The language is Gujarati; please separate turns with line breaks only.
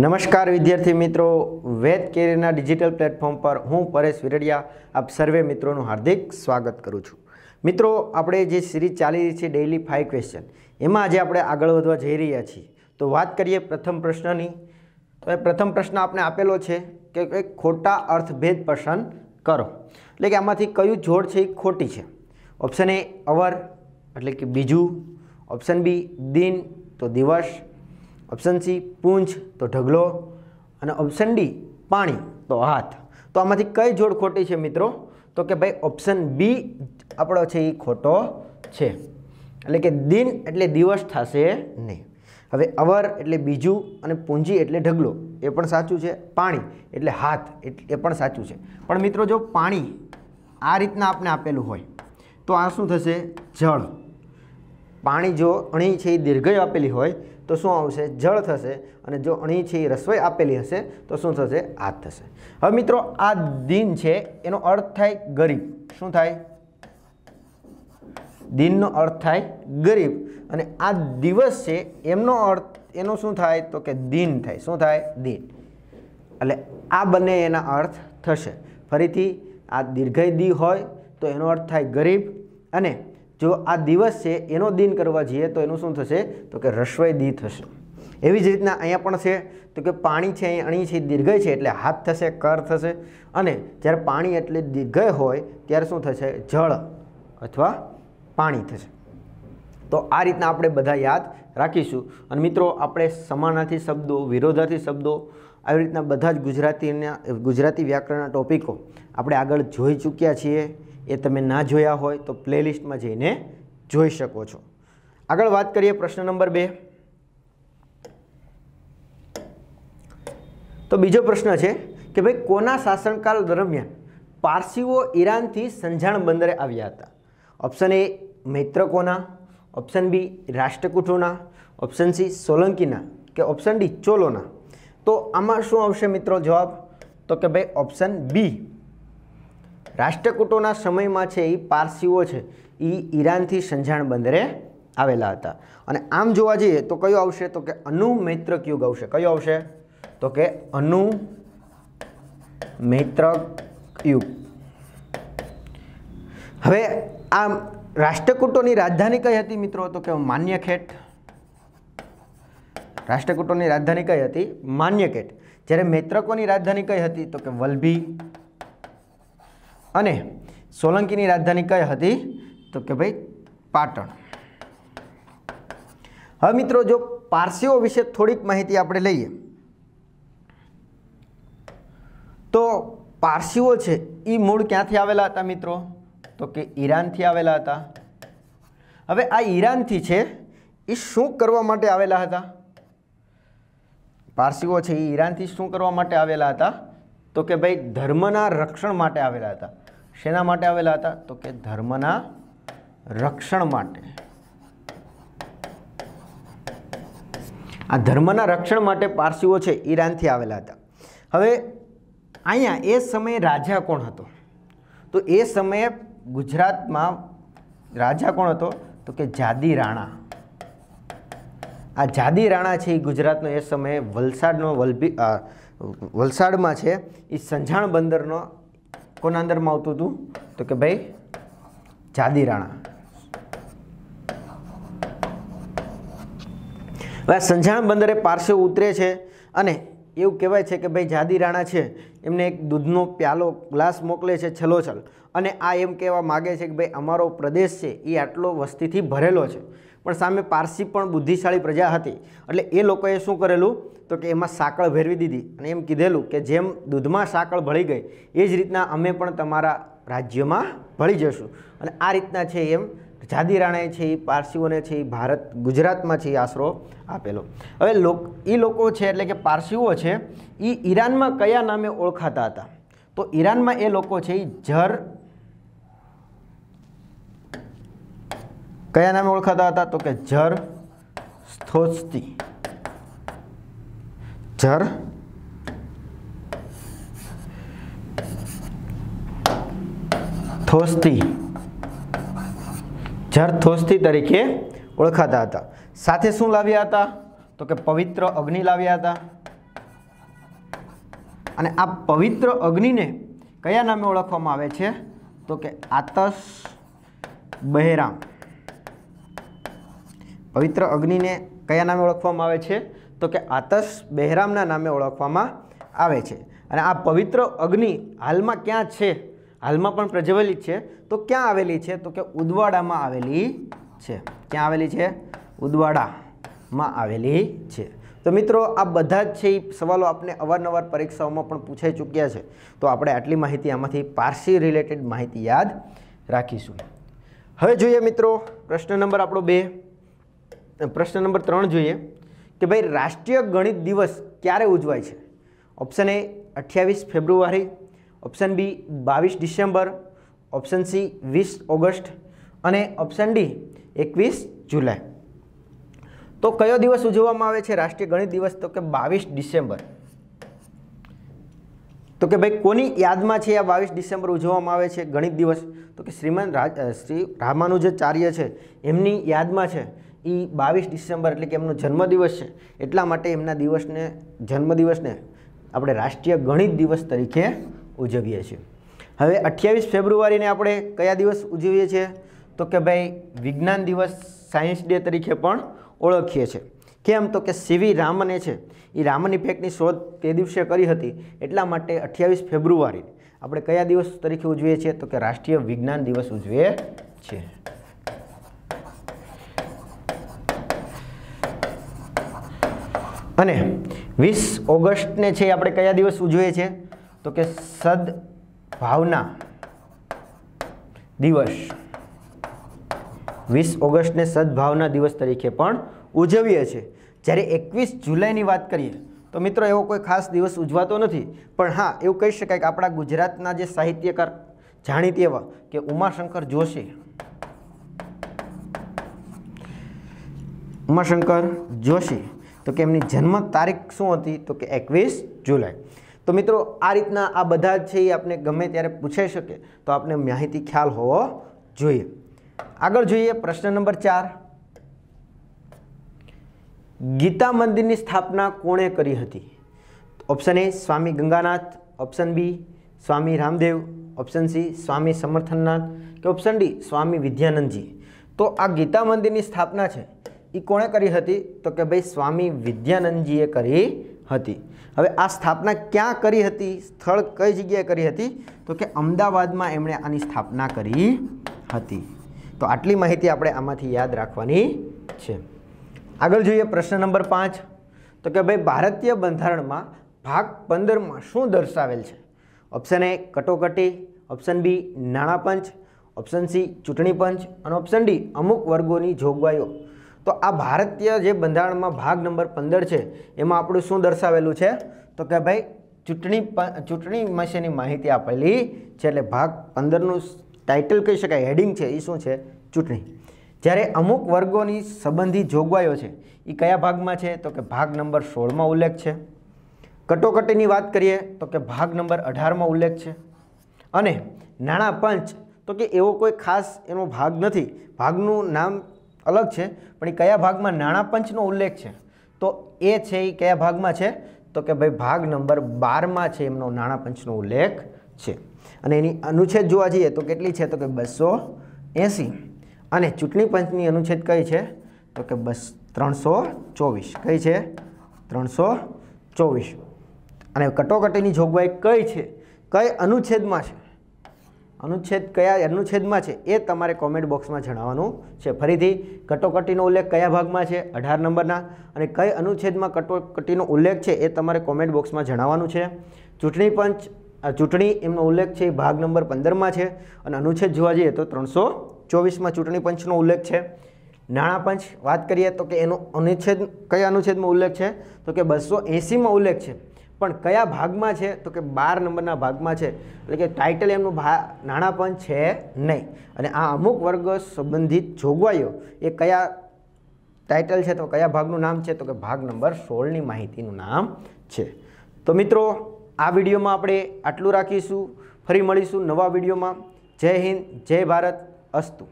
નમસ્કાર વિદ્યાર્થી મિત્રો વેદ કેરિયરના ડિજિટલ પ્લેટફોર્મ પર હું પરેશ વિરડિયા આપ સર્વે મિત્રોનું હાર્દિક સ્વાગત કરું છું મિત્રો આપણે જે સિરીઝ ચાલી રહી છે ડેઇલી ફાઇવ ક્વેશ્ચન એમાં આજે આપણે આગળ વધવા જઈ રહ્યા છીએ તો વાત કરીએ પ્રથમ પ્રશ્નની તો એ પ્રથમ પ્રશ્ન આપણે આપેલો છે કે કંઈક ખોટા અર્થભેદ પસંદ કરો એટલે કે આમાંથી કયું જોડ છે એ ખોટી છે ઓપ્શન એ અવર એટલે કે બીજું ઓપ્શન બી દિન તો દિવસ ઓપ્શન સી પૂંછ તો ઢગલો અને ઓપ્શન ડી પાણી તો હાથ તો આમાંથી કઈ જોડ ખોટી છે મિત્રો તો કે ભાઈ ઓપ્શન બી આપણો છે એ ખોટો છે એટલે કે દિન એટલે દિવસ થશે નહીં હવે અવર એટલે બીજું અને પૂંજી એટલે ઢગલો એ પણ સાચું છે પાણી એટલે હાથ એ પણ સાચું છે પણ મિત્રો જો પાણી આ રીતના આપને આપેલું હોય તો આ શું થશે જળ પાણી જો અણી છે એ દીર્ઘય આપેલી હોય તો શું આવશે જળ થશે અને જો અણી છે એ રસોઈ આપેલી હશે તો શું થશે આ થશે હવે મિત્રો આ દિન છે એનો અર્થ થાય ગરીબ શું થાય દિનનો અર્થ થાય ગરીબ અને આ દિવસ છે એમનો અર્થ એનો શું થાય તો કે દિન થાય શું થાય દિન એટલે આ બંને એના અર્થ થશે ફરીથી આ દીર્ઘય દી હોય તો એનો અર્થ થાય ગરીબ અને જો આ દિવસ છે એનો દિન કરવા જઈએ તો એનું શું થશે તો કે રસ્વય દી થશે એવી જ રીતના અહીંયા પણ છે તો કે પાણી છે અહીં અણી છે દીર્ઘય છે એટલે હાથ થશે કર થશે અને જ્યારે પાણી એટલે દીર્ઘય હોય ત્યારે શું થશે જળ અથવા પાણી થશે તો આ રીતના આપણે બધા યાદ રાખીશું અને મિત્રો આપણે સમાનાથી શબ્દો વિરોધાથી શબ્દો આવી રીતના બધા જ ગુજરાતીના ગુજરાતી વ્યાકરણના ટોપિકો આપણે આગળ જોઈ ચૂક્યા છીએ એ તમે ના જોયા હોય તો પ્લેલિસ્ટમાં જઈને જોઈ શકો છો આગળ વાત કરીએ પ્રશ્ન નંબર બે તો બીજો પ્રશ્ન છે કે ભાઈ કોના શાસનકાળ દરમિયાન પારસીઓ ઈરાનથી સંજાણ બંદરે આવ્યા હતા ઓપ્શન એ મૈત્રકોના ઓપ્શન બી રાષ્ટ્રકૂટોના ઓપ્શન સી સોલંકીના કે ઓપ્શન ડી ચોલોના તો આમાં શું આવશે મિત્રો જવાબ તો કે ભાઈ ઓપ્શન બી રાષ્ટ્રકૂટોના સમયમાં છે એ પારસીઓ છે એ ઈરાનથી સંજાણ બંદરે આવેલા હતા અને આમ જોવા જઈએ તો કયો આવશે તો કે અનુમૈત્રક યુગ આવશે કયો આવશે તો કે અનુ મૈત્રક યુગ હવે આ રાષ્ટ્રકૂટોની રાજધાની કઈ હતી મિત્રો તો કે માન્યખેટ રાષ્ટ્રકૂટોની રાજધાની કઈ હતી માન્યકેટ જ્યારે મૈત્રકોની રાજધાની કઈ હતી તો કે વલભી અને સોલંકીની રાજધાની કઈ હતી તો કે ભાઈ પાટણ હવે મિત્રો જો પારસીઓ વિશે થોડીક માહિતી આપણે લઈએ તો પારસીઓ છે એ મૂળ ક્યાંથી આવેલા હતા મિત્રો તો કે ઈરાનથી આવેલા હતા હવે આ ઈરાનથી છે એ શું કરવા માટે આવેલા હતા પારસીઓ છે એ ઈરાનથી શું કરવા માટે આવેલા હતા તો કે ભાઈ ધર્મના રક્ષણ માટે આવેલા હતા શેના માટે આવેલા હતા તો કે ધર્મના રક્ષણ માટે આ ધર્મના રક્ષણ માટે પારસીઓ છે ઈરાનથી આવેલા હતા હવે અહીંયા એ સમયે રાજા કોણ હતો તો એ સમયે ગુજરાતમાં રાજા કોણ હતો તો કે જાદી રાણા આ જાદી રાણા છે એ ગુજરાતનો એ સમયે વલસાડનો વલભી વલસાડમાં છે એ સંજાણ બંદરનો કોના અંદરમાં આવતું હતું તો કે ભાઈ જાદી રાણા હવે સંજાણ બંદરે પારસે ઉતરે છે અને એવું કહેવાય છે કે ભાઈ જાદીરાણા છે એમને એક દૂધનો પ્યાલો ગ્લાસ મોકલે છે છલોછલ અને આ એમ કહેવા માગે છે કે ભાઈ અમારો પ્રદેશ છે એ આટલો વસ્તીથી ભરેલો છે પણ સામે પારસી પણ બુદ્ધિશાળી પ્રજા હતી એટલે એ લોકોએ શું કરેલું તો કે એમાં સાંકળ ભેરવી દીધી અને એમ કીધેલું કે જેમ દૂધમાં સાંકળ ભળી ગઈ એ જ રીતના અમે પણ તમારા રાજ્યમાં ભળી જશું અને આ રીતના છે એમ જાદીરાણાએ છે એ પારસીઓને છે એ ભારત ગુજરાતમાં છે એ આશરો આપેલો હવે લોક એ લોકો છે એટલે કે પારસીઓ છે એ ઈરાનમાં કયા નામે ઓળખાતા હતા તો ઈરાનમાં એ લોકો છે એ જર કયા નામે ઓળખાતા હતા તો કે જર સ્થોસ્તી જર થોસ્તી જરથોસ્તી તરીકે ઓળખાતા હતા સાથે શું લાવ્યા હતા તો કે પવિત્ર અગ્નિ લાવ્યા હતા અને આ પવિત્ર અગ્નિને કયા નામે ઓળખવામાં આવે છે તો કે આતશ બહેરામ પવિત્ર અગ્નિને કયા નામે ઓળખવામાં આવે છે તો કે આતસ બહેરામના નામે ઓળખવામાં આવે છે અને આ પવિત્ર અગ્નિ હાલમાં ક્યાં છે હાલમાં પણ પ્રજ્વલિત છે તો ક્યાં આવેલી છે તો કે ઉદવાડામાં આવેલી છે ક્યાં આવેલી છે ઉદવાડામાં આવેલી છે તો મિત્રો આ બધા જ છે એ સવાલો આપણે અવારનવાર પરીક્ષાઓમાં પણ પૂછાઈ ચૂક્યા છે તો આપણે આટલી માહિતી આમાંથી પારસી રિલેટેડ માહિતી યાદ રાખીશું હવે જોઈએ મિત્રો પ્રશ્ન નંબર આપણો બે પ્રશ્ન નંબર ત્રણ જોઈએ કે ભાઈ રાષ્ટ્રીય ગણિત દિવસ ક્યારે ઉજવાય છે ઓપ્શન એ અઠ્યાવીસ ફેબ્રુઆરી ઓપ્શન બી બાવીસ ડિસેમ્બર ઓપ્શન સી વીસ ઓગસ્ટ અને ઓપ્શન ડી એકવીસ જુલાઈ તો કયો દિવસ ઉજવવામાં આવે છે રાષ્ટ્રીય ગણિત દિવસ તો કે બાવીસ ડિસેમ્બર તો કે ભાઈ કોની યાદમાં છે આ બાવીસ ડિસેમ્બર ઉજવવામાં આવે છે ગણિત દિવસ તો કે શ્રીમાન શ્રી રામાનુજાચાર્ય છે એમની યાદમાં છે એ બાવીસ ડિસેમ્બર એટલે કે એમનો જન્મદિવસ છે એટલા માટે એમના દિવસને જન્મદિવસને આપણે રાષ્ટ્રીય ગણિત દિવસ તરીકે ઉજવીએ છીએ હવે અઠ્યાવીસ ફેબ્રુઆરીને આપણે કયા દિવસ ઉજવીએ છીએ તો કે ભાઈ વિજ્ઞાન દિવસ સાયન્સ ડે તરીકે પણ ઓળખીએ છીએ કેમ તો કે સીવી રામને છે એ રામન ઇફેક્ટની શોધ તે દિવસે કરી હતી એટલા માટે અઠ્યાવીસ ફેબ્રુઆરી આપણે કયા દિવસ તરીકે ઉજવીએ છીએ તો કે રાષ્ટ્રીય વિજ્ઞાન દિવસ ઉજવીએ છીએ અને વીસ ઓગસ્ટને છે આપણે કયા દિવસ ઉજવીએ છીએ તો કે સદભાવના દિવસ વીસ ઓગસ્ટને સદભાવના દિવસ તરીકે પણ ઉજવીએ છીએ જ્યારે એકવીસ જુલાઈની વાત કરીએ તો મિત્રો એવો કોઈ ખાસ દિવસ ઉજવાતો નથી પણ હા એવું કહી શકાય કે આપણા ગુજરાતના જે સાહિત્યકાર જાણીતી એવા કે ઉમાશંકર જોશી ઉમાશંકર જોશી તો કે એમની જન્મ તારીખ શું હતી તો કે એકવીસ જુલાઈ તો મિત્રો આ રીતના આ બધા છે એ આપણે ગમે ત્યારે પૂછાઈ શકે તો આપણે માહિતી ખ્યાલ હોવો જોઈએ આગળ જોઈએ પ્રશ્ન નંબર ચાર ગીતા મંદિરની સ્થાપના કોણે કરી હતી option A Swami Gangnath option B Swami Ramdev option C Swami Samarthannath કે ઓપ્શન ડી સ્વામી વિદ્યાનંદજી તો આ ગીતા મંદિરની સ્થાપના છે એ કોણે કરી હતી તો કે ભાઈ સ્વામી વિદ્યાનંદજીએ કરી હતી હવે આ સ્થાપના ક્યાં કરી હતી સ્થળ કઈ જગ્યાએ કરી હતી તો કે અમદાવાદમાં એમણે આની સ્થાપના કરી હતી તો આટલી માહિતી આપણે આમાંથી યાદ રાખવાની છે આગળ જોઈએ પ્રશ્ન નંબર પાંચ તો કે ભાઈ ભારતીય બંધારણમાં ભાગ પંદરમાં શું દર્શાવેલ છે ઓપ્શન એ કટોકટી ઓપ્શન બી નાણાં પંચ ઓપ્શન સી ચૂંટણી પંચ અને ઓપ્શન ડી અમુક વર્ગોની જોગવાઈઓ તો આ ભારતીય જે બંધારણમાં ભાગ નંબર પંદર છે એમાં આપણું શું દર્શાવેલું છે તો કે ભાઈ ચૂંટણી ચૂંટણી વિશેની માહિતી આપેલી છે એટલે ભાગ પંદરનું ટાઇટલ કહી શકાય હેડિંગ છે એ શું છે ચૂંટણી જ્યારે અમુક વર્ગોની સંબંધી જોગવાઈઓ છે એ કયા ભાગમાં છે તો કે ભાગ નંબર સોળમાં ઉલ્લેખ છે કટોકટીની વાત કરીએ તો કે ભાગ નંબર અઢારમાં ઉલ્લેખ છે અને નાણાં પંચ તો કે એવો કોઈ ખાસ એનો ભાગ નથી ભાગનું નામ અલગ છે પણ એ કયા ભાગમાં નાણાં પંચનો ઉલ્લેખ છે તો એ છે એ કયા ભાગમાં છે તો કે ભાઈ ભાગ નંબર બારમાં છે એમનો નાણાં પંચનો ઉલ્લેખ છે અને એની અનુચ્છેદ જોવા જઈએ તો કેટલી છે તો કે બસો એંસી અને ચૂંટણી પંચની અનુચ્છેદ કઈ છે તો કે બસ ત્રણસો ચોવીસ કઈ છે ત્રણસો ચોવીસ અને કટોકટીની જોગવાઈ કઈ છે કઈ અનુચ્છેદમાં છે અનુચ્છેદ કયા અનુચ્છેદમાં છે એ તમારે કોમેન્ટ બોક્સમાં જણાવવાનું છે ફરીથી કટોકટીનો ઉલ્લેખ કયા ભાગમાં છે અઢાર નંબરના અને કઈ અનુચ્છેદમાં કટોકટીનો ઉલ્લેખ છે એ તમારે કોમેન્ટ બોક્સમાં જણાવવાનું છે ચૂંટણી પંચ ચૂંટણી એમનો ઉલ્લેખ છે એ ભાગ નંબર પંદરમાં છે અને અનુચ્છેદ જોવા જઈએ તો ત્રણસો ચોવીસમાં ચૂંટણી પંચનો ઉલ્લેખ છે નાણાં પંચ વાત કરીએ તો કે એનો અનુચ્છેદ કયા અનુચ્છેદમાં ઉલ્લેખ છે તો કે બસો એંસીમાં ઉલ્લેખ છે પણ કયા ભાગમાં છે તો કે બાર નંબરના ભાગમાં છે એટલે કે ટાઇટલ એમનું નાણાં પણ છે નહીં અને આ અમુક વર્ગ સંબંધિત જોગવાઈઓ એ કયા ટાઇટલ છે તો કયા ભાગનું નામ છે તો કે ભાગ નંબર સોળની માહિતીનું નામ છે તો મિત્રો આ વિડીયોમાં આપણે આટલું રાખીશું ફરી મળીશું નવા વિડીયોમાં જય હિન્દ જય ભારત અસ્તુ